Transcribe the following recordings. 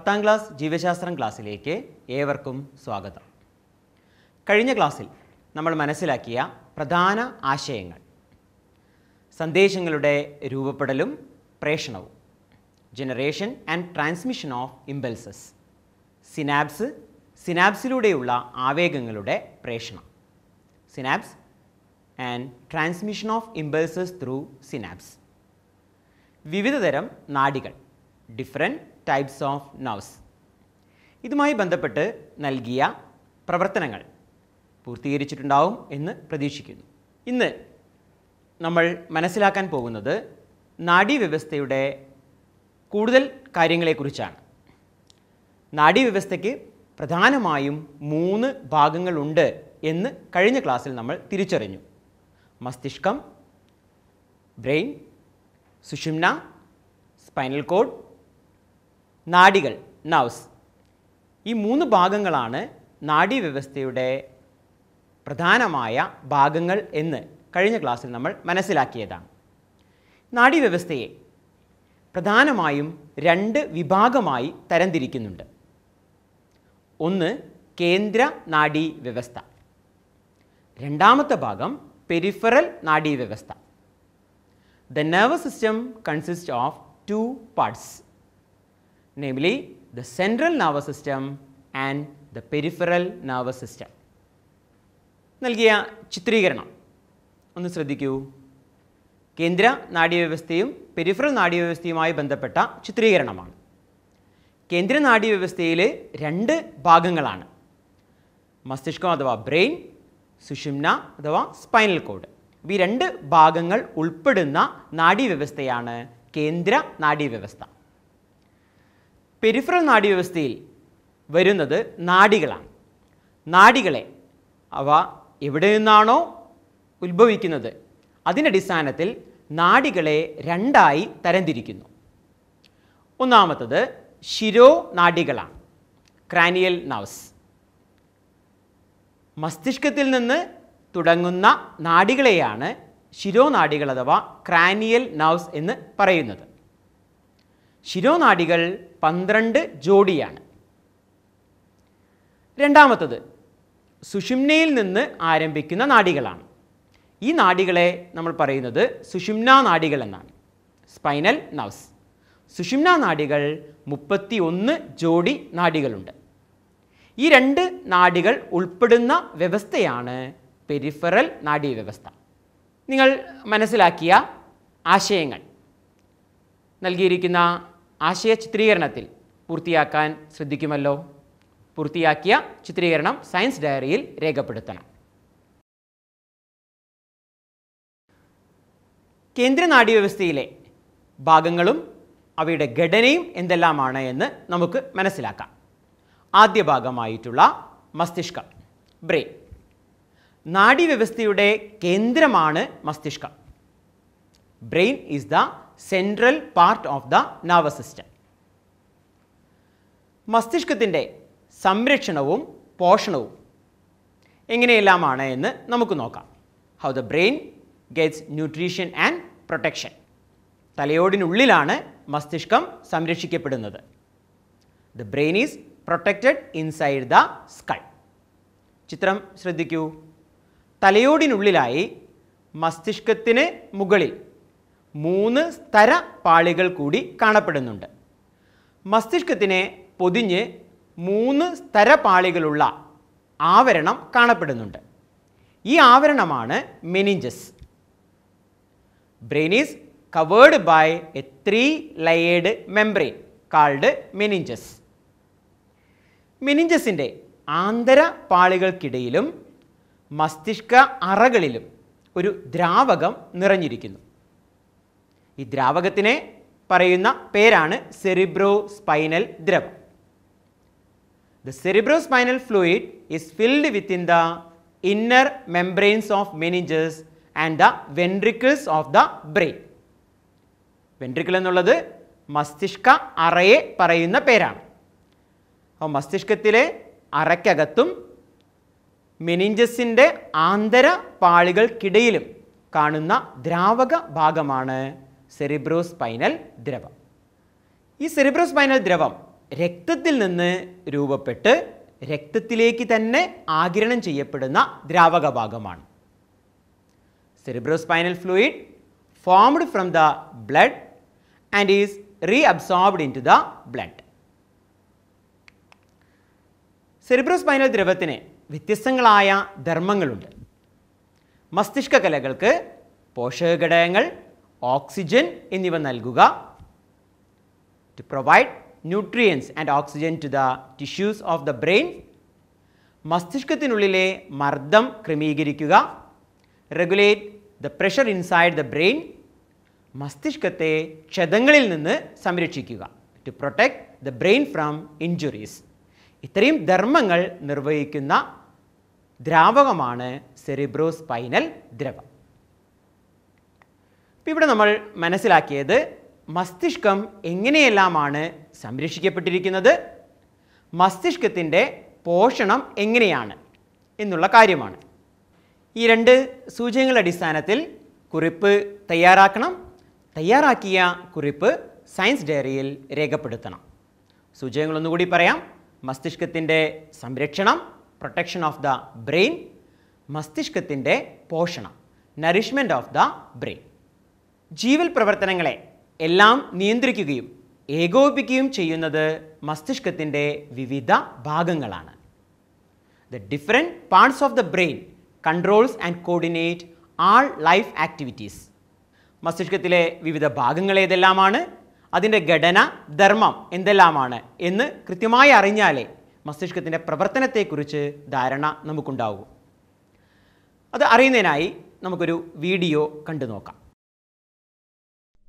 പത്താം ക്ലാസ് ജീവശാസ്ത്രം ക്ലാസ്സിലേക്ക് ഏവർക്കും സ്വാഗതം കഴിഞ്ഞ ക്ലാസ്സിൽ നമ്മൾ മനസ്സിലാക്കിയ പ്രധാന ആശയങ്ങൾ സന്ദേശങ്ങളുടെ രൂപപ്പെടലും പ്രേഷണവും generation and transmission of impulses synapse സിനാപ്സിലൂടെയുള്ള ആവേഗങ്ങളുടെ പ്രേഷണം synapse and transmission of impulses through synapse വിവിധതരം നാഡികൾ ഡിഫറെൻറ്റ് ടൈപ്സ് ഓഫ് നൗസ് ഇതുമായി ബന്ധപ്പെട്ട് നൽകിയ പ്രവർത്തനങ്ങൾ പൂർത്തീകരിച്ചിട്ടുണ്ടാവും എന്ന് പ്രതീക്ഷിക്കുന്നു ഇന്ന് നമ്മൾ മനസ്സിലാക്കാൻ പോകുന്നത് നാഡീവ്യവസ്ഥയുടെ കൂടുതൽ കാര്യങ്ങളെക്കുറിച്ചാണ് നാഡീവ്യവസ്ഥയ്ക്ക് പ്രധാനമായും മൂന്ന് ഭാഗങ്ങളുണ്ട് എന്ന് കഴിഞ്ഞ ക്ലാസ്സിൽ നമ്മൾ തിരിച്ചറിഞ്ഞു മസ്തിഷ്കം ബ്രെയിൻ സുഷുമ്ന സ്പൈനൽ കോഡ് നാഡികൾ നവ്സ് ഈ മൂന്ന് ഭാഗങ്ങളാണ് നാഡീവ്യവസ്ഥയുടെ പ്രധാനമായ ഭാഗങ്ങൾ എന്ന് കഴിഞ്ഞ ക്ലാസ്സിൽ നമ്മൾ മനസ്സിലാക്കിയതാണ് നാഡീവ്യവസ്ഥയെ പ്രധാനമായും രണ്ട് വിഭാഗമായി തരംതിരിക്കുന്നുണ്ട് ഒന്ന് കേന്ദ്ര നാഡീ വ്യവസ്ഥ രണ്ടാമത്തെ ഭാഗം പെരിഫറൽ നാഡീവ്യവസ്ഥ വ്യവസ്ഥ the nervous system consist of two parts namely the central nervous system and the peripheral nervous system. നൽകിയ ചിത്രീകരണം ഒന്ന് ശ്രദ്ധിക്കൂ കേന്ദ്ര നാഡീവ്യവസ്ഥയും പെരിഫറൽ നാഡീവ്യവസ്ഥയുമായി ബന്ധപ്പെട്ട ചിത്രീകരണമാണ് കേന്ദ്ര നാഡീവ്യവസ്ഥയിൽ രണ്ട് ഭാഗങ്ങളാണ് മസ്തിഷ്കം അഥവാ ബ്രെയിൻ സുഷുമ്ന അഥവാ സ്പൈനൽ കോഡ് ഈ രണ്ട് ഭാഗങ്ങൾ ഉൾപ്പെടുന്ന നാഡീവ്യവസ്ഥയാണ് കേന്ദ്ര നാഡീവ്യവസ്ഥ പെരിഫറൽ നാഡീവ്യവസ്ഥയിൽ വരുന്നത് നാഡികളാണ് നാഡികളെ അവ എവിടെ നിന്നാണോ ഉത്ഭവിക്കുന്നത് അതിനടിസ്ഥാനത്തിൽ നാഡികളെ രണ്ടായി തരംതിരിക്കുന്നു ഒന്നാമത്തത് ശിരോ നാഡികളാണ് ക്രാനിയൽ നവ്സ് മസ്തിഷ്കത്തിൽ നിന്ന് തുടങ്ങുന്ന നാഡികളെയാണ് ശിരോനാഡികൾ അഥവാ ക്രാനിയൽ നർവ്സ് എന്ന് പറയുന്നത് ശിരോനാടികൾ പന്ത്രണ്ട് ജോഡിയാണ് രണ്ടാമത്തത് സുഷുമ്നയിൽ നിന്ന് ആരംഭിക്കുന്ന നാടികളാണ് ഈ നാടികളെ നമ്മൾ പറയുന്നത് സുഷിംന നാടികൾ എന്നാണ് സ്പൈനൽ നവ്സ് സുഷിംന നാടികൾ മുപ്പത്തി ഒന്ന് ജോഡി നാടികളുണ്ട് ഈ രണ്ട് നാടികൾ ഉൾപ്പെടുന്ന വ്യവസ്ഥയാണ് പെരിഫറൽ നാഡീ വ്യവസ്ഥ നിങ്ങൾ മനസ്സിലാക്കിയ ആശയങ്ങൾ നൽകിയിരിക്കുന്ന ആശയ ചിത്രീകരണത്തിൽ പൂർത്തിയാക്കാൻ ശ്രദ്ധിക്കുമല്ലോ പൂർത്തിയാക്കിയ ചിത്രീകരണം സയൻസ് ഡയറിയിൽ രേഖപ്പെടുത്തണം കേന്ദ്ര നാഡീവ്യവസ്ഥയിലെ ഭാഗങ്ങളും അവയുടെ ഘടനയും എന്തെല്ലാമാണ് എന്ന് നമുക്ക് മനസ്സിലാക്കാം ആദ്യ ഭാഗമായിട്ടുള്ള മസ്തിഷ്കം ബ്രെയിൻ നാഡീവ്യവസ്ഥയുടെ കേന്ദ്രമാണ് മസ്തിഷ്കം brain is the central part of the nervous system മസ്തിഷ്കത്തിൻ്റെ സംരക്ഷണവും പോഷണവും എങ്ങനെയെല്ലാമാണ് എന്ന് നമുക്ക് നോക്കാം how the brain gets nutrition and protection തലയോടിനുള്ളിലാണ് മസ്തിഷ്കം സംരക്ഷിക്കപ്പെടുന്നത് the brain is protected inside the skull ചിത്രം ശ്രദ്ധിക്കൂ തലയോടിനുള്ളിലായി മസ്തിഷ്കത്തിന് മുകളിൽ മൂന്ന് തര പാളികൾ കൂടി കാണപ്പെടുന്നുണ്ട് മസ്തിഷ്കത്തിനെ പൊതിഞ്ഞ് മൂന്ന് സ്ഥര പാളികളുള്ള ആവരണം കാണപ്പെടുന്നുണ്ട് ഈ ആവരണമാണ് meninges brain is covered by a three layered membrane called meninges മെനിഞ്ചസിൻ്റെ ആന്തര പാളികൾക്കിടയിലും മസ്തിഷ്ക അറകളിലും ഒരു ദ്രാവകം നിറഞ്ഞിരിക്കുന്നു ഈ ദ്രാവകത്തിനെ പറയുന്ന പേരാണ് സെറിബ്രോ സ്പൈനൽ ദ്രവം the cerebrospinal fluid is filled within the inner membranes of meninges and the ventricles of the brain ventricle എന്നുള്ളത് മസ്തിഷ്ക അറയെ പറയുന്ന പേരാണ് അപ്പോൾ മസ്തിഷ്കത്തിലെ അറയ്ക്കകത്തും മെനിഞ്ചസിൻ്റെ ആന്തര പാളികൾക്കിടയിലും കാണുന്ന ദ്രാവക ഭാഗമാണ് സെറിബ്രോസ്പൈനൽ ദ്രവം ഈ സെറിബ്രോസ്പൈനൽ ദ്രവം രക്തത്തിൽ നിന്ന് രൂപപ്പെട്ട് രക്തത്തിലേക്ക് തന്നെ ആകിരണം ചെയ്യപ്പെടുന്ന ദ്രാവക ഭാഗമാണ് cerebrospinal fluid formed from the blood and is reabsorbed into the blood cerebrospinal ദ്രവത്തിന് വ്യത്യസ്തങ്ങളായ ധർമ്മങ്ങളുണ്ട് മസ്തിഷ്ക കലകൾക്ക് പോഷക ഘടകങ്ങൾ ഓക്സിജൻ എന്നിവ നൽകുക to provide nutrients and oxygen to the tissues of the brain മസ്തിഷ്കത്തിനുള്ളിലെ മർദ്ദം ക്രമീകരിക്കുക regulate the pressure inside the brain മസ്തിഷ്കത്തെ ക്ഷതങ്ങളിൽ നിന്ന് സംരക്ഷിക്കുക to protect the brain from injuries ഇത്രയും ധർമ്മങ്ങൾ നിർവഹിക്കുന്ന ദ്രാവകമാണ് സെറിബ്രോ സ്പൈനൽ ദ്രവം ഇപ്പം ഇവിടെ നമ്മൾ മനസ്സിലാക്കിയത് മസ്തിഷ്കം എങ്ങനെയെല്ലാമാണ് സംരക്ഷിക്കപ്പെട്ടിരിക്കുന്നത് മസ്തിഷ്കത്തിൻ്റെ പോഷണം എങ്ങനെയാണ് എന്നുള്ള കാര്യമാണ് ഈ രണ്ട് സൂചകങ്ങളുടെ അടിസ്ഥാനത്തിൽ കുറിപ്പ് തയ്യാറാക്കണം തയ്യാറാക്കിയ കുറിപ്പ് സയൻസ് ഡയറിയിൽ രേഖപ്പെടുത്തണം സൂചകങ്ങളൊന്നുകൂടി പറയാം മസ്തിഷ്കത്തിൻ്റെ സംരക്ഷണം പ്രൊട്ടക്ഷൻ ഓഫ് ദ ബ്രെയിൻ മസ്തിഷ്കത്തിൻ്റെ പോഷണം നറിഷ്മെൻറ്റ് ഓഫ് ദ ബ്രെയിൻ ജീവൽ പ്രവർത്തനങ്ങളെ എല്ലാം നിയന്ത്രിക്കുകയും ഏകോപിപ്പിക്കുകയും ചെയ്യുന്നത് മസ്തിഷ്കത്തിൻ്റെ വിവിധ ഭാഗങ്ങളാണ് the different parts of the brain controls and coordinate all life activities മസ്തിഷ്കത്തിലെ വിവിധ ഭാഗങ്ങൾ ഏതെല്ലാമാണ് അതിൻ്റെ ഘടന ധർമ്മം എന്തെല്ലാമാണ് എന്ന് കൃത്യമായി അറിഞ്ഞാലേ മസ്തിഷ്കത്തിൻ്റെ പ്രവർത്തനത്തെക്കുറിച്ച് ധാരണ നമുക്കുണ്ടാവും അത് അറിയുന്നതിനായി നമുക്കൊരു വീഡിയോ കണ്ടു നോക്കാം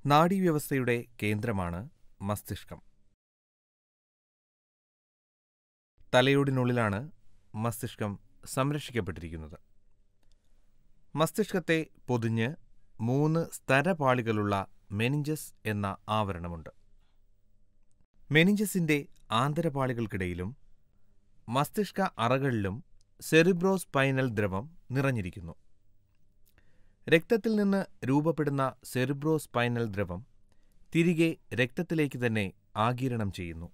നാഡീവ്യവസ്ഥയുടെ കേന്ദ്രമാണ് മസ്തിഷ്കം തലയോടിനുള്ളിലാണ് മസ്തിഷ്കം സംരക്ഷിക്കപ്പെട്ടിരിക്കുന്നത് മസ്തിഷ്കത്തെ പൊതിഞ്ഞ് മൂന്ന് സ്തരപാളികളുള്ള മെനിഞ്ചസ് എന്ന ആവരണമുണ്ട് മെനിഞ്ചസിന്റെ ആന്തരപാളികൾക്കിടയിലും മസ്തിഷ്ക അറകളിലും സെറിബ്രോസ്പൈനൽ ദ്രവം നിറഞ്ഞിരിക്കുന്നു രക്തത്തിൽ നിന്ന് രൂപപ്പെടുന്ന സെറിബ്രോ സ്പൈനൽ ദ്രവം തിരികെ രക്തത്തിലേക്ക് തന്നെ ആഗിരണം ചെയ്യുന്നു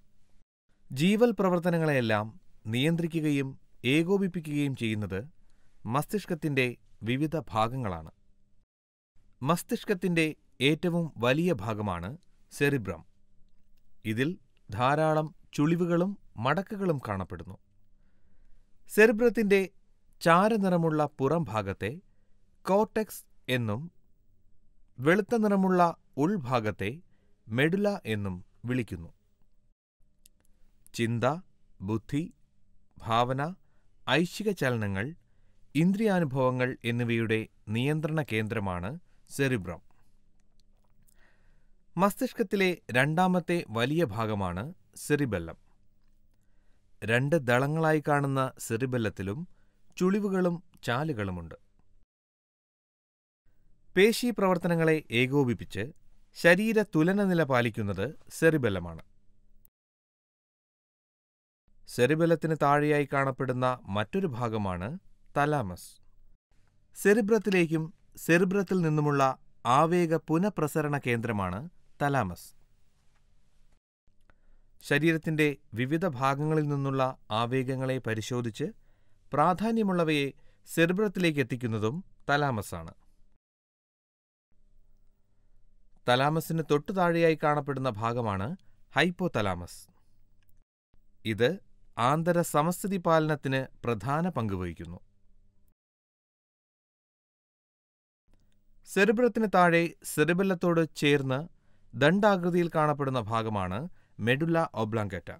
ജീവൽ പ്രവർത്തനങ്ങളെയെല്ലാം നിയന്ത്രിക്കുകയും ഏകോപിപ്പിക്കുകയും ചെയ്യുന്നത് മസ്തിഷ്കത്തിൻ്റെ വിവിധ ഭാഗങ്ങളാണ് മസ്തിഷ്കത്തിൻ്റെ ഏറ്റവും വലിയ ഭാഗമാണ് സെറിബ്രം ഇതിൽ ധാരാളം ചുളിവുകളും മടക്കുകളും കാണപ്പെടുന്നു സെറിബ്രത്തിൻ്റെ ചാരനിറമുള്ള പുറംഭാഗത്തെ കോർട്ടെക്സ് എന്നും വെളുത്ത നിറമുള്ള ഉൾഭാഗത്തെ മെഡുല എന്നും വിളിക്കുന്നു ചിന്ത ബുദ്ധി ഭാവന ഐച്ഛിക ചലനങ്ങൾ ഇന്ദ്രിയാനുഭവങ്ങൾ എന്നിവയുടെ നിയന്ത്രണ കേന്ദ്രമാണ് സെറിബ്രം മസ്തിഷ്കത്തിലെ രണ്ടാമത്തെ വലിയ ഭാഗമാണ് സെറിബെല്ലം രണ്ട് ദളങ്ങളായി കാണുന്ന സെറിബെല്ലത്തിലും ചുളിവുകളും ചാലുകളുമുണ്ട് പേശി പ്രവർത്തനങ്ങളെ ഏകോപിപ്പിച്ച് ശരീര തുലന നില പാലിക്കുന്നത് സെറിബലമാണ് സെറിബലത്തിന് താഴെയായി കാണപ്പെടുന്ന മറ്റൊരു ഭാഗമാണ് തലാമസ് സെറിബ്രത്തിലേക്കും സെറിബ്രത്തിൽ നിന്നുമുള്ള ആവേഗ പുനഃപ്രസരണ കേന്ദ്രമാണ് തലാമസ് ശരീരത്തിന്റെ വിവിധ ഭാഗങ്ങളിൽ നിന്നുള്ള ആവേഗങ്ങളെ പരിശോധിച്ച് പ്രാധാന്യമുള്ളവയെ സെറിബ്രത്തിലേക്ക് എത്തിക്കുന്നതും തലാമസാണ് തലാമസിന് താഴെയായി കാണപ്പെടുന്ന ഭാഗമാണ് ഹൈപ്പോതലാമസ് ഇത് ആന്തര സമസ്ഥിതി പാലനത്തിന് പ്രധാന പങ്കുവഹിക്കുന്നു സെറിബ്രത്തിന് താഴെ സെറിബല്ലത്തോട് ചേർന്ന് ദണ്ഡാകൃതിയിൽ കാണപ്പെടുന്ന ഭാഗമാണ് മെഡുല ഒബ്ലാങ്കറ്റ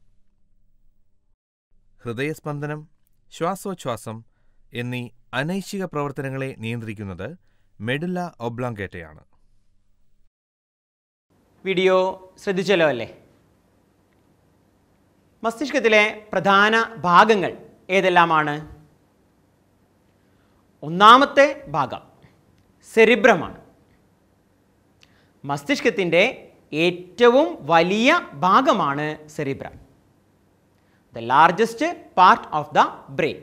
ഹൃദയസ്പന്ദനം ശ്വാസോച്ഛ്വാസം എന്നീ അനൈശിക പ്രവർത്തനങ്ങളെ നിയന്ത്രിക്കുന്നത് മെഡുല ഒബ്ലാങ്കേറ്റയാണ് വീഡിയോ ശ്രദ്ധിച്ചല്ലോ അല്ലേ മസ്തിഷ്കത്തിലെ പ്രധാന ഭാഗങ്ങൾ ഏതെല്ലാമാണ് ഒന്നാമത്തെ ഭാഗം സെറിബ്രമാണ് മസ്തിഷ്കത്തിൻ്റെ ഏറ്റവും വലിയ ഭാഗമാണ് cerebrum the largest part of the brain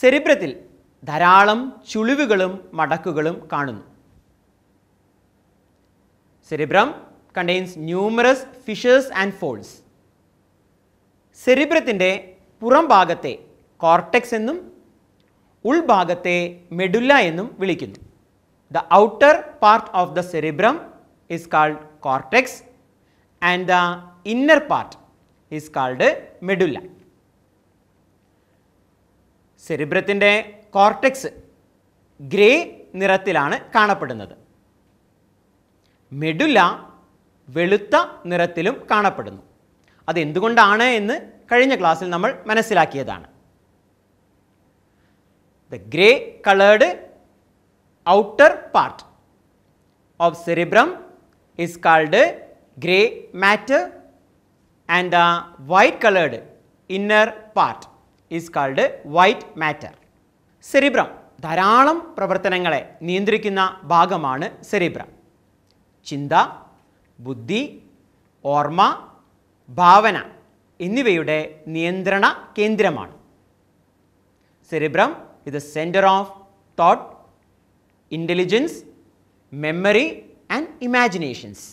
സെറിബ്രത്തിൽ ധാരാളം ചുളിവുകളും മടക്കുകളും കാണുന്നു Cerebrum contains numerous fissures and folds. സെരിബ്രത്തിൻ്റെ പുറം ഭാഗത്തെ കോർട്ടെക്സ് എന്നും ഉൾഭാഗത്തെ മെഡുല്ല എന്നും വിളിക്കുന്നു the outer part of the cerebrum is called cortex and the inner part is called medulla. സെറിബ്രത്തിൻ്റെ കോർട്ടെക്സ് ഗ്രേ നിറത്തിലാണ് കാണപ്പെടുന്നത് മെഡുല വെളുത്ത നിറത്തിലും കാണപ്പെടുന്നു അതെന്തുകൊണ്ടാണ് എന്ന് കഴിഞ്ഞ ക്ലാസ്സിൽ നമ്മൾ മനസ്സിലാക്കിയതാണ് the grey coloured outer part of cerebrum is called grey matter and the white coloured inner part is called white matter cerebrum ധാരാളം പ്രവർത്തനങ്ങളെ നിയന്ത്രിക്കുന്ന ഭാഗമാണ് സെറിബ്രം ചിന്ത ബുദ്ധി ഓർമ്മ ഭാവന എന്നിവയുടെ നിയന്ത്രണ കേന്ദ്രമാണ് സെറിബ്രം ഇത് centre of thought intelligence memory and imaginations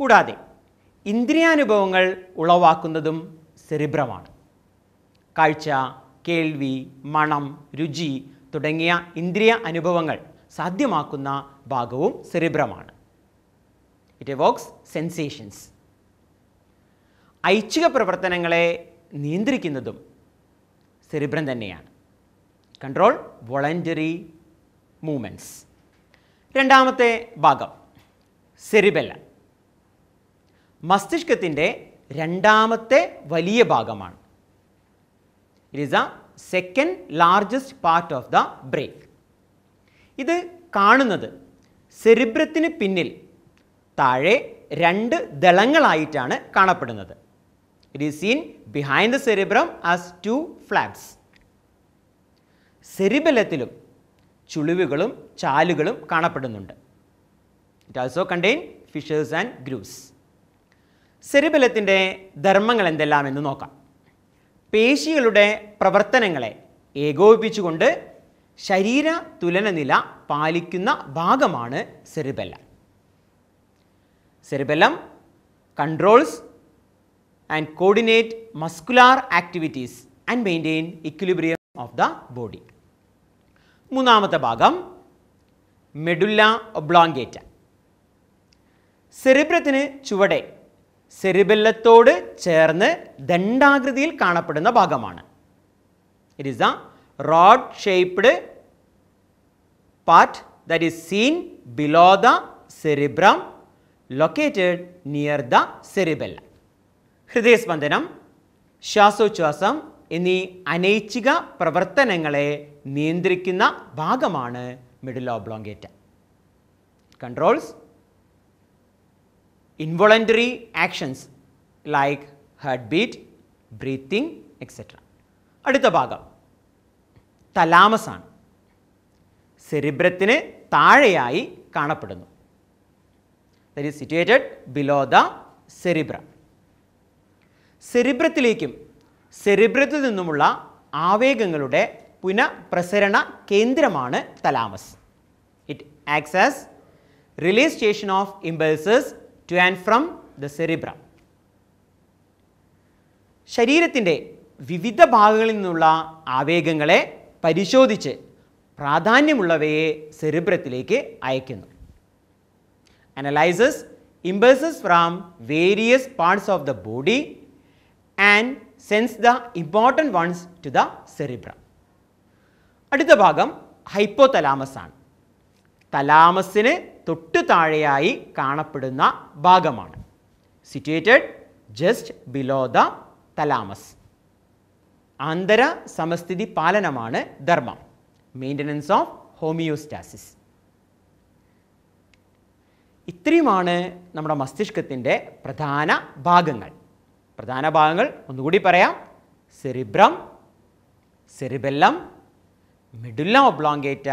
കൂടാതെ ഇന്ദ്രിയാനുഭവങ്ങൾ ഉളവാക്കുന്നതും സെറിബ്രമാണ് കാഴ്ച കേൾവി മണം രുചി തുടങ്ങിയ ഇന്ദ്രിയ അനുഭവങ്ങൾ സാധ്യമാക്കുന്ന ഭാഗവും സെറിബ്രമാണ് ഇറ്റ് എവോക്സ് സെൻസേഷൻസ് ഐച്ഛിക പ്രവർത്തനങ്ങളെ നിയന്ത്രിക്കുന്നതും സെറിബ്രം തന്നെയാണ് കൺട്രോൾ വോളണ്ടറി മൂമെൻറ്റ്സ് രണ്ടാമത്തെ ഭാഗം സെറിബെല്ല മസ്തിഷ്കത്തിൻ്റെ രണ്ടാമത്തെ വലിയ ഭാഗമാണ് it is the second largest part of the brain ഇത് കാണുന്നത് സെരിബ്രത്തിന് പിന്നിൽ താഴെ രണ്ട് ദളങ്ങളായിട്ടാണ് കാണപ്പെടുന്നത് it is seen behind the cerebrum as two flaps സെരിബലത്തിലും ചുളിവുകളും ചാലുകളും കാണപ്പെടുന്നുണ്ട് it also contain fissures and grooves സെരിബലത്തിൻ്റെ ധർമ്മങ്ങൾ എന്തെല്ലാം എന്ന് നോക്കാം പേശികളുടെ പ്രവർത്തനങ്ങളെ ഏകോപിപ്പിച്ചുകൊണ്ട് ശരീര തുലനനില പാലിക്കുന്ന ഭാഗമാണ് cerebellum cerebellum controls and coordinate muscular activities and maintain equilibrium of the body മൂന്നാമത്തെ ഭാഗം മെഡുല്ല ഒബ്ലോങ്കേറ്റ സെറിബ്രത്തിന് ചുവടെ സെറിബെല്ലത്തോട് ചേർന്ന് ദണ്ഡാകൃതിയിൽ കാണപ്പെടുന്ന ഭാഗമാണ് it is the rod shaped part that is seen below the cerebrum located near the cerebellum. Hridayaspandanam, Shasochwasam, any anechiga pravartanangale niendrikina bhagamana middle oblongata. Controls involuntary actions like heartbeat, breathing, etc. Aditha bhagam. Thalamus ആണ് സെരിബ്രത്തിന് താഴെയായി കാണപ്പെടുന്നു that is situated below the cerebrum സെറിബ്രത്തിലേക്കും സെറിബ്രത്തിൽ നിന്നുമുള്ള ആവേഗങ്ങളുടെ പുനഃപ്രസരണ കേന്ദ്രമാണ് thalamus it acts as relay station of impulses to and from the cerebrum ശരീരത്തിൻ്റെ വിവിധ ഭാഗങ്ങളിൽ നിന്നുള്ള ആവേഗങ്ങളെ പരിശോധിച്ച് പ്രാധാന്യമുള്ളവയെ സെറിബ്രത്തിലേക്ക് അയക്കുന്നു analyses impulses from various parts of the body and sends the important ones to the cerebrum അടുത്ത ഭാഗം ഹൈപ്പോതലാമസ് ആണ് തലാമസിന് തൊട്ടു താഴെയായി കാണപ്പെടുന്ന ഭാഗമാണ് situated just below the thalamus ആന്തര സമസ്ഥിതി പാലനമാണ് ധർമ്മം മെയിൻ്റനൻസ് ഓഫ് ഹോമിയോസ്റ്റാസിസ് ഇത്രയുമാണ് നമ്മുടെ മസ്തിഷ്കത്തിൻ്റെ പ്രധാന ഭാഗങ്ങൾ പ്രധാന ഭാഗങ്ങൾ ഒന്നുകൂടി പറയാം cerebrum cerebellum medulla oblongata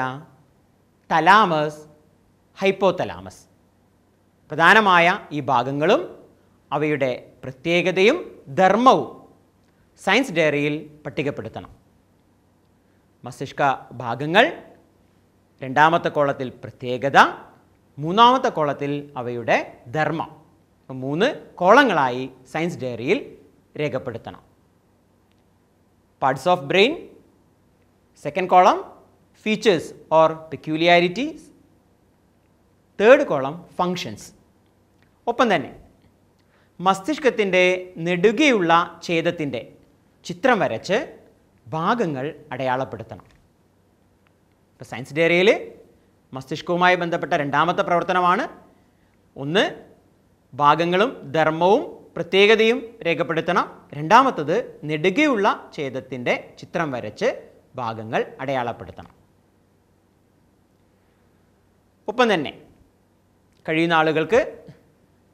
thalamus hypothalamus പ്രധാനമായ ഈ ഭാഗങ്ങളും അവയുടെ പ്രത്യേകതയും ധർമ്മവും സയൻസ് ഡയറിയിൽ പട്ടികപ്പെടുത്തണം മസ്തിഷ്ക ഭാഗങ്ങൾ രണ്ടാമത്തെ കോളത്തിൽ പ്രത്യേകത മൂന്നാമത്തെ കോളത്തിൽ അവയുടെ ധർമ്മം മൂന്ന് കോളങ്ങളായി സയൻസ് ഡയറിയിൽ രേഖപ്പെടുത്തണം parts of brain second column features or peculiarities third column functions ഒപ്പം തന്നെ മസ്തിഷ്കത്തിൻ്റെ നെടുകയുള്ള ഛേദത്തിൻ്റെ ചിത്രം വരച്ച് ഭാഗങ്ങൾ അടയാളപ്പെടുത്തണം ഇപ്പോൾ സയൻസ് ഡയറിയിൽ മസ്തിഷ്കവുമായി ബന്ധപ്പെട്ട രണ്ടാമത്തെ പ്രവർത്തനമാണ് ഒന്ന് ഭാഗങ്ങളും ധർമ്മവും പ്രത്യേകതയും രേഖപ്പെടുത്തണം രണ്ടാമത്തത് നെടുകയുള്ള ഛേദത്തിൻ്റെ ചിത്രം വരച്ച് ഭാഗങ്ങൾ അടയാളപ്പെടുത്തണം ഒപ്പം തന്നെ കഴിയുന്ന ആളുകൾക്ക്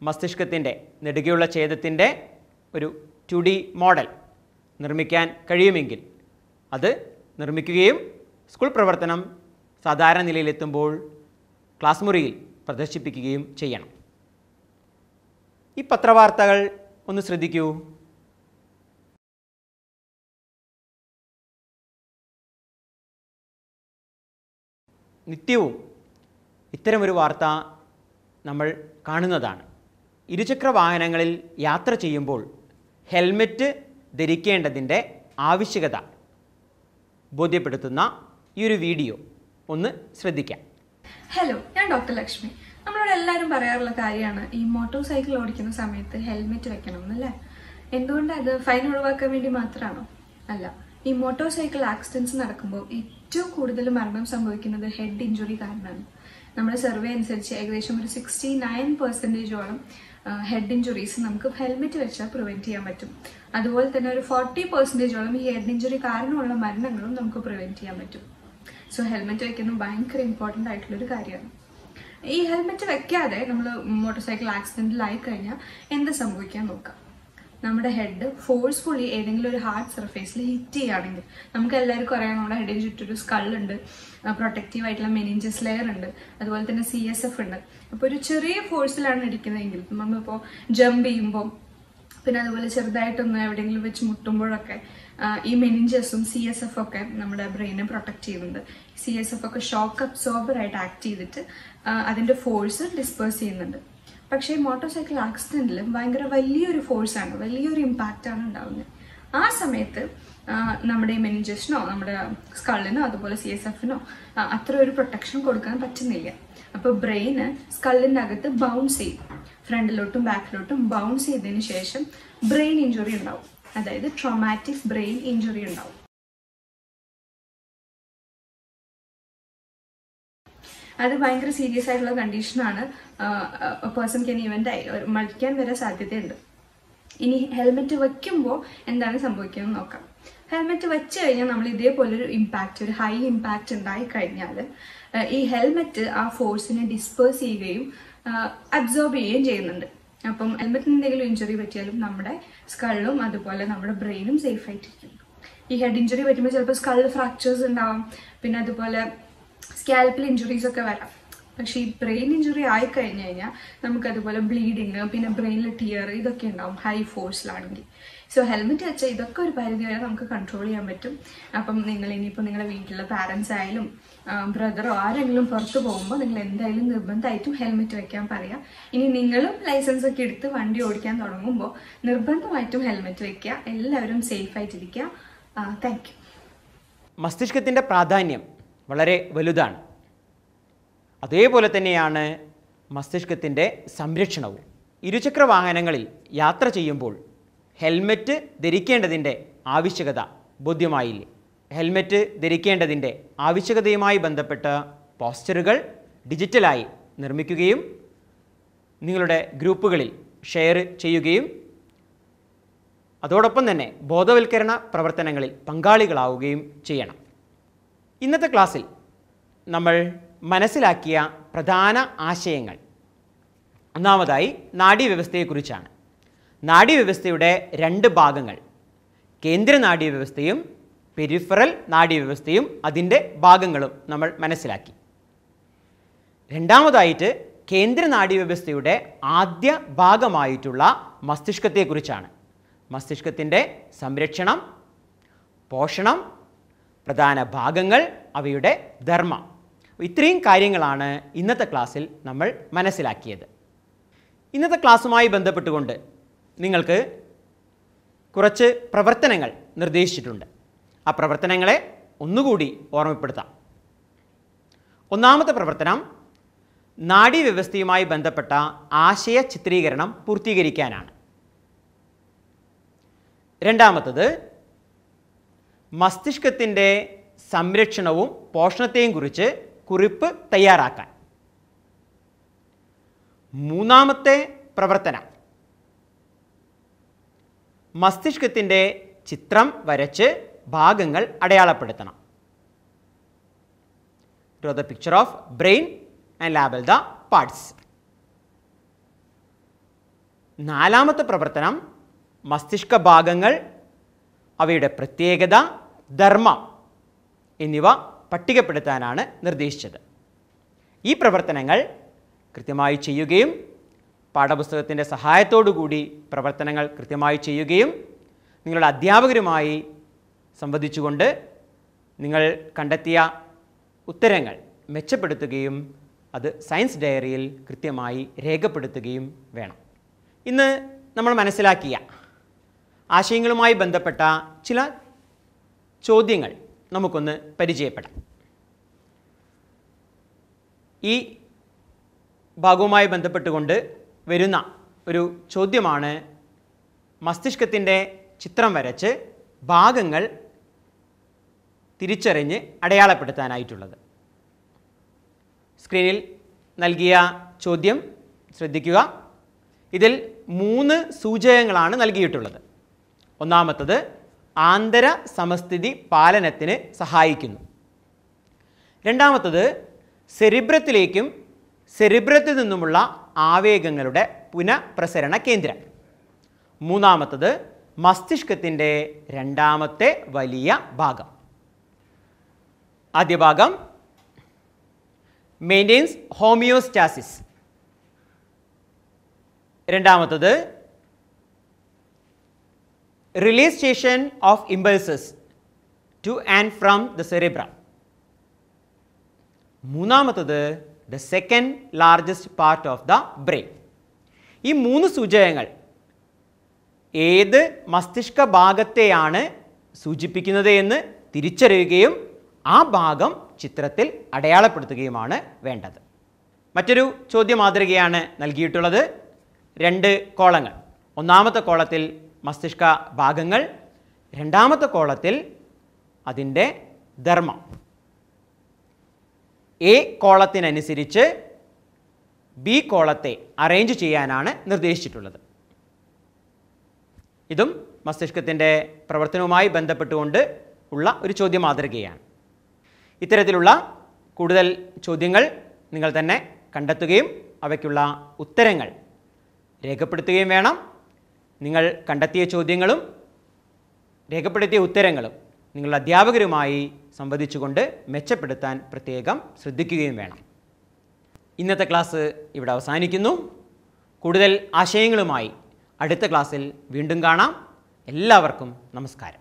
മസ്തിഷ്കത്തിൻ്റെ നെടുകയുള്ള ഛേദത്തിൻ്റെ ഒരു ടു ഡി മോഡൽ നിർമ്മിക്കാൻ കഴിയുമെങ്കിൽ അത് നിർമ്മിക്കുകയും സ്കൂൾ പ്രവർത്തനം സാധാരണ നിലയിലെത്തുമ്പോൾ ക്ലാസ് മുറിയിൽ പ്രദർശിപ്പിക്കുകയും ചെയ്യണം ഈ പത്രവാർത്തകൾ ഒന്ന് ശ്രദ്ധിക്കൂ നിത്യവും ഇത്തരമൊരു വാർത്ത നമ്മൾ കാണുന്നതാണ് ഇരുചക്ര വാഹനങ്ങളിൽ യാത്ര ചെയ്യുമ്പോൾ ഹെൽമെറ്റ് ധരിക്കേണ്ടതിൻ്റെ ആവശ്യകത ബോധ്യപ്പെടുത്തുന്ന ഈ ഒരു വീഡിയോ ഒന്ന് ശ്രദ്ധിക്കാം ഹലോ ഞാൻ ഡോക്ടർ ലക്ഷ്മി നമ്മളോട് എല്ലാവരും പറയാറുള്ള കാര്യമാണ് ഈ മോട്ടോർ സൈക്കിൾ ഓടിക്കുന്ന സമയത്ത് ഹെൽമെറ്റ് വെക്കണം എന്നല്ലേ എന്തുകൊണ്ട് അത് ഫൈൻ ഒഴിവാക്കാൻ വേണ്ടി മാത്രമാണോ അല്ല ഈ മോട്ടോർ സൈക്കിൾ ആക്സിഡൻസ് നടക്കുമ്പോൾ ഏറ്റവും കൂടുതൽ മരണം സംഭവിക്കുന്നത് ഹെഡ് ഇഞ്ചുറി കാരണമാണ് നമ്മുടെ സർവേ അനുസരിച്ച് ഏകദേശം ഒരു സിക്സ്റ്റി നയൻ പെർസെൻറ്റേജോളം ഹെഡ് ഇഞ്ചുറീസ് നമുക്ക് ഹെൽമെറ്റ് വെച്ചാൽ പ്രിവെൻറ്റ് ചെയ്യാൻ പറ്റും അതുപോലെ തന്നെ ഒരു ഫോർട്ടി പെർസെൻറ്റേജോളം ഈ ഹെഡ് ഇഞ്ചുറി കാരണമുള്ള മരണങ്ങളും നമുക്ക് പ്രിവെൻറ്റ് ചെയ്യാൻ പറ്റും സോ ഹെൽമെറ്റ് വയ്ക്കുന്നത് ഭയങ്കര ഇമ്പോർട്ടൻ്റ് ആയിട്ടുള്ളൊരു കാര്യമാണ് ഈ ഹെൽമെറ്റ് വെക്കാതെ നമ്മൾ മോട്ടോർ സൈക്കിൾ ആക്സിഡൻറ്റിലായി കഴിഞ്ഞാൽ എന്ത് സംഭവിക്കാൻ നോക്കാം നമ്മുടെ ഹെഡ് ഫോഴ്സ്ഫുള്ളി ഏതെങ്കിലും ഒരു ഹാർഡ് സർഫേസിൽ ഹിറ്റ് ചെയ്യുകയാണെങ്കിൽ നമുക്ക് എല്ലാവർക്കും അറിയാം നമ്മുടെ ഹെഡിന് ചുറ്റൊരു സ്കള്ളുണ്ട് പ്രൊട്ടക്റ്റീവ് ആയിട്ടുള്ള മെനിഞ്ചസ് ലെയർ ഉണ്ട് അതുപോലെ തന്നെ സി എസ് എഫ് ഉണ്ട് അപ്പോൾ ഒരു ചെറിയ ഫോഴ്സിലാണ് ഇരിക്കുന്നതെങ്കിൽ നമ്മളിപ്പോൾ ജമ്പ് ചെയ്യുമ്പോൾ പിന്നെ അതുപോലെ ചെറുതായിട്ടൊന്ന് എവിടെയെങ്കിലും വെച്ച് മുട്ടുമ്പോഴൊക്കെ ഈ മെനിഞ്ചസും സി എസ് എഫ് ഒക്കെ നമ്മുടെ ബ്രെയിനെ പ്രൊട്ടക്ട് ചെയ്യുന്നുണ്ട് സി എസ് എഫ് ഒക്കെ ഷോക്ക് അബ്സോർബർ ആയിട്ട് ആക്ട് ചെയ്തിട്ട് അതിൻ്റെ ഫോഴ്സ് ഡിസ്പേഴ്സ് ചെയ്യുന്നുണ്ട് പക്ഷേ മോട്ടോർ സൈക്കിൾ ആക്സിഡൻറ്റിലും ഭയങ്കര വലിയൊരു ഫോഴ്സാണ് വലിയൊരു ഇമ്പാക്റ്റാണ് ഉണ്ടാവുന്നത് ആ സമയത്ത് നമ്മുടെ മെനിഞ്ചസ്റ്റിനോ നമ്മുടെ സ്കള്ളിനോ അതുപോലെ സി എസ് എഫിനോ അത്ര ഒരു പ്രൊട്ടക്ഷൻ കൊടുക്കാൻ പറ്റുന്നില്ല അപ്പോൾ ബ്രെയിന് സ്കള്ളിൻ്റെ അകത്ത് ബൗൺസ് ചെയ്യും ഫ്രണ്ടിലോട്ടും ബാക്കിലോട്ടും ബൗൺസ് ചെയ്തതിന് ശേഷം ബ്രെയിൻ ഇഞ്ചുറി ഉണ്ടാവും അതായത് ട്രോമാറ്റിക് ബ്രെയിൻ ഇഞ്ചുറി ഉണ്ടാവും അത് ഭയങ്കര സീരിയസ് ആയിട്ടുള്ള കണ്ടീഷനാണ് പേഴ്സൺ കെൻ ഇവൻ്റ് മരിക്കാൻ വരെ സാധ്യതയുണ്ട് ഇനി ഹെൽമെറ്റ് വയ്ക്കുമ്പോൾ എന്താണ് സംഭവിക്കുന്നത് നോക്കാം ഹെൽമെറ്റ് വെച്ച് കഴിഞ്ഞാൽ നമ്മൾ ഇതേപോലെ ഒരു ഇമ്പാക്റ്റ് ഒരു ഹൈ ഇമ്പാക്റ്റ് ഉണ്ടായി കഴിഞ്ഞാൽ ഈ ഹെൽമെറ്റ് ആ ഫോഴ്സിനെ ഡിസ്പേഴ്സ് ചെയ്യുകയും അബ്സോർബ് ചെയ്യുകയും ചെയ്യുന്നുണ്ട് അപ്പം ഹെൽമെറ്റിന് എന്തെങ്കിലും ഇഞ്ചുറി പറ്റിയാലും നമ്മുടെ സ്കള്ളും അതുപോലെ നമ്മുടെ ബ്രെയിനും സേഫ് ആയിട്ടിരിക്കും ഈ ഹെഡ് ഇഞ്ചുറി പറ്റുമ്പോൾ ചിലപ്പോൾ സ്കള്ള് ഫ്രാക്ചേഴ്സ് ഉണ്ടാവാം പിന്നെ അതുപോലെ സ്കാൽപ്പിൽ ഇഞ്ചുറീസ് ഒക്കെ വരാം പക്ഷെ ഈ ബ്രെയിൻ ഇഞ്ചുറി ആയി കഴിഞ്ഞു കഴിഞ്ഞാൽ നമുക്കതുപോലെ ബ്ലീഡിങ് പിന്നെ ബ്രെയിനിൽ ടിയർ ഇതൊക്കെ ഉണ്ടാവും ഹൈ ഫോഴ്സിലാണെങ്കിൽ സോ ഹെൽമെറ്റ് വെച്ചാൽ ഇതൊക്കെ ഒരു പരിധി വരെ നമുക്ക് കൺട്രോൾ ചെയ്യാൻ പറ്റും അപ്പം നിങ്ങൾ ഇനിയിപ്പോൾ നിങ്ങളുടെ വീട്ടിലെ പാരൻസ് ആയാലും ബ്രദറോ ആരെങ്കിലും പുറത്ത് പോകുമ്പോൾ നിങ്ങൾ എന്തായാലും നിർബന്ധമായിട്ടും ഹെൽമെറ്റ് വെക്കാൻ പറയാം ഇനി നിങ്ങളും ലൈസൻസ് ഒക്കെ എടുത്ത് വണ്ടി ഓടിക്കാൻ തുടങ്ങുമ്പോൾ നിർബന്ധമായിട്ടും ഹെൽമെറ്റ് വെക്കുക എല്ലാവരും സേഫ് ആയിട്ടിരിക്കുക താങ്ക് യു മസ്തിഷ്കത്തിൻ്റെ പ്രാധാന്യം വളരെ വലുതാണ് അതേപോലെ തന്നെയാണ് മസ്തിഷ്കത്തിൻ്റെ സംരക്ഷണവും ഇരുചക്ര വാഹനങ്ങളിൽ യാത്ര ചെയ്യുമ്പോൾ ഹെൽമറ്റ് ധരിക്കേണ്ടതിൻ്റെ ആവശ്യകത ബോധ്യമായില്ലേ ഹെൽമറ്റ് ധരിക്കേണ്ടതിൻ്റെ ആവശ്യകതയുമായി ബന്ധപ്പെട്ട പോസ്റ്ററുകൾ ഡിജിറ്റലായി നിർമ്മിക്കുകയും നിങ്ങളുടെ ഗ്രൂപ്പുകളിൽ ഷെയർ ചെയ്യുകയും അതോടൊപ്പം തന്നെ ബോധവൽക്കരണ പ്രവർത്തനങ്ങളിൽ പങ്കാളികളാവുകയും ചെയ്യണം ഇന്നത്തെ ക്ലാസ്സിൽ നമ്മൾ മനസ്സിലാക്കിയ പ്രധാന ആശയങ്ങൾ ഒന്നാമതായി നാഡീവ്യവസ്ഥയെക്കുറിച്ചാണ് നാഡീവ്യവസ്ഥയുടെ രണ്ട് ഭാഗങ്ങൾ കേന്ദ്ര നാഡീവ്യവസ്ഥയും പെരിഫറൽ നാഡീവ്യവസ്ഥയും അതിൻ്റെ ഭാഗങ്ങളും നമ്മൾ മനസ്സിലാക്കി രണ്ടാമതായിട്ട് കേന്ദ്ര നാഡീവ്യവസ്ഥയുടെ ആദ്യ ഭാഗമായിട്ടുള്ള മസ്തിഷ്കത്തെക്കുറിച്ചാണ് മസ്തിഷ്കത്തിൻ്റെ സംരക്ഷണം പോഷണം പ്രധാന ഭാഗങ്ങൾ അവയുടെ ധർമ്മം ഇത്രയും കാര്യങ്ങളാണ് ഇന്നത്തെ ക്ലാസ്സിൽ നമ്മൾ മനസ്സിലാക്കിയത് ഇന്നത്തെ ക്ലാസ്സുമായി ബന്ധപ്പെട്ടുകൊണ്ട് നിങ്ങൾക്ക് കുറച്ച് പ്രവർത്തനങ്ങൾ നിർദ്ദേശിച്ചിട്ടുണ്ട് ആ പ്രവർത്തനങ്ങളെ ഒന്നുകൂടി ഓർമ്മപ്പെടുത്താം ഒന്നാമത്തെ പ്രവർത്തനം നാഡീവ്യവസ്ഥയുമായി ബന്ധപ്പെട്ട ആശയ ചിത്രീകരണം പൂർത്തീകരിക്കാനാണ് രണ്ടാമത്തത് മസ്തിഷ്കത്തിൻ്റെ സംരക്ഷണവും പോഷണത്തെയും കുറിച്ച് കുറിപ്പ് തയ്യാറാക്കാൻ മൂന്നാമത്തെ പ്രവർത്തനം മസ്തിഷ്കത്തിൻ്റെ ചിത്രം വരച്ച് ഭാഗങ്ങൾ അടയാളപ്പെടുത്തണം draw the picture of brain and label the parts നാലാമത്തെ പ്രവർത്തനം മസ്തിഷ്ക ഭാഗങ്ങൾ അവയുടെ പ്രത്യേകത ധർമ്മ എന്നിവ പട്ടികപ്പെടുത്താനാണ് നിർദ്ദേശിച്ചത് ഈ പ്രവർത്തനങ്ങൾ കൃത്യമായി ചെയ്യുകയും പാഠപുസ്തകത്തിൻ്റെ കൂടി പ്രവർത്തനങ്ങൾ കൃത്യമായി ചെയ്യുകയും നിങ്ങളുടെ അധ്യാപകരുമായി സംവദിച്ചുകൊണ്ട് നിങ്ങൾ കണ്ടെത്തിയ ഉത്തരങ്ങൾ മെച്ചപ്പെടുത്തുകയും അത് സയൻസ് ഡയറിയിൽ കൃത്യമായി രേഖപ്പെടുത്തുകയും വേണം ഇന്ന് നമ്മൾ മനസ്സിലാക്കിയ ആശയങ്ങളുമായി ബന്ധപ്പെട്ട ചില ചോദ്യങ്ങൾ നമുക്കൊന്ന് പരിചയപ്പെടാം ഈ ഭാഗവുമായി ബന്ധപ്പെട്ടുകൊണ്ട് വരുന്ന ഒരു ചോദ്യമാണ് മസ്തിഷ്കത്തിൻ്റെ ചിത്രം വരച്ച് ഭാഗങ്ങൾ തിരിച്ചറിഞ്ഞ് അടയാളപ്പെടുത്താനായിട്ടുള്ളത് സ്ക്രീനിൽ നൽകിയ ചോദ്യം ശ്രദ്ധിക്കുക ഇതിൽ മൂന്ന് സൂചകങ്ങളാണ് നൽകിയിട്ടുള്ളത് ഒന്നാമത്തത് ആന്തര സമസ്ഥിതി പാലനത്തിന് സഹായിക്കുന്നു രണ്ടാമത്തത് സെരിബ്രത്തിലേക്കും സെരിബ്രത്തിൽ നിന്നുമുള്ള ആവേഗങ്ങളുടെ പുനഃപ്രസരണ കേന്ദ്രം മൂന്നാമത്തത് മസ്തിഷ്കത്തിൻ്റെ രണ്ടാമത്തെ വലിയ ഭാഗം ആദ്യ ഭാഗം മെയിൻറ്റെയിൻസ് ഹോമിയോസ്റ്റാസിസ് രണ്ടാമത്തത് Relaxation of impulses to and from the cerebrum. മൂന്നാമത്തത് the second largest part of the brain ഈ മൂന്ന് സൂചകങ്ങൾ ഏത് മസ്തിഷ്ക ഭാഗത്തെയാണ് സൂചിപ്പിക്കുന്നത് എന്ന് തിരിച്ചറിയുകയും ആ ഭാഗം ചിത്രത്തിൽ അടയാളപ്പെടുത്തുകയുമാണ് വേണ്ടത് മറ്റൊരു ചോദ്യ മാതൃകയാണ് നൽകിയിട്ടുള്ളത് രണ്ട് കോളങ്ങൾ ഒന്നാമത്തെ കോളത്തിൽ മസ്തിഷ്ക ഭാഗങ്ങൾ രണ്ടാമത്തെ കോളത്തിൽ അതിൻ്റെ ധർമ്മം എ കോളത്തിനനുസരിച്ച് ബി കോളത്തെ അറേഞ്ച് ചെയ്യാനാണ് നിർദ്ദേശിച്ചിട്ടുള്ളത് ഇതും മസ്തിഷ്കത്തിൻ്റെ പ്രവർത്തനവുമായി ബന്ധപ്പെട്ടുകൊണ്ട് ഉള്ള ഒരു ചോദ്യ മാതൃകയാണ് ഇത്തരത്തിലുള്ള കൂടുതൽ ചോദ്യങ്ങൾ നിങ്ങൾ തന്നെ കണ്ടെത്തുകയും അവയ്ക്കുള്ള ഉത്തരങ്ങൾ രേഖപ്പെടുത്തുകയും വേണം നിങ്ങൾ കണ്ടെത്തിയ ചോദ്യങ്ങളും രേഖപ്പെടുത്തിയ ഉത്തരങ്ങളും നിങ്ങളുടെ അധ്യാപകരുമായി സംവദിച്ചുകൊണ്ട് മെച്ചപ്പെടുത്താൻ പ്രത്യേകം ശ്രദ്ധിക്കുകയും വേണം ഇന്നത്തെ ക്ലാസ് ഇവിടെ അവസാനിക്കുന്നു കൂടുതൽ ആശയങ്ങളുമായി അടുത്ത ക്ലാസ്സിൽ വീണ്ടും കാണാം എല്ലാവർക്കും നമസ്കാരം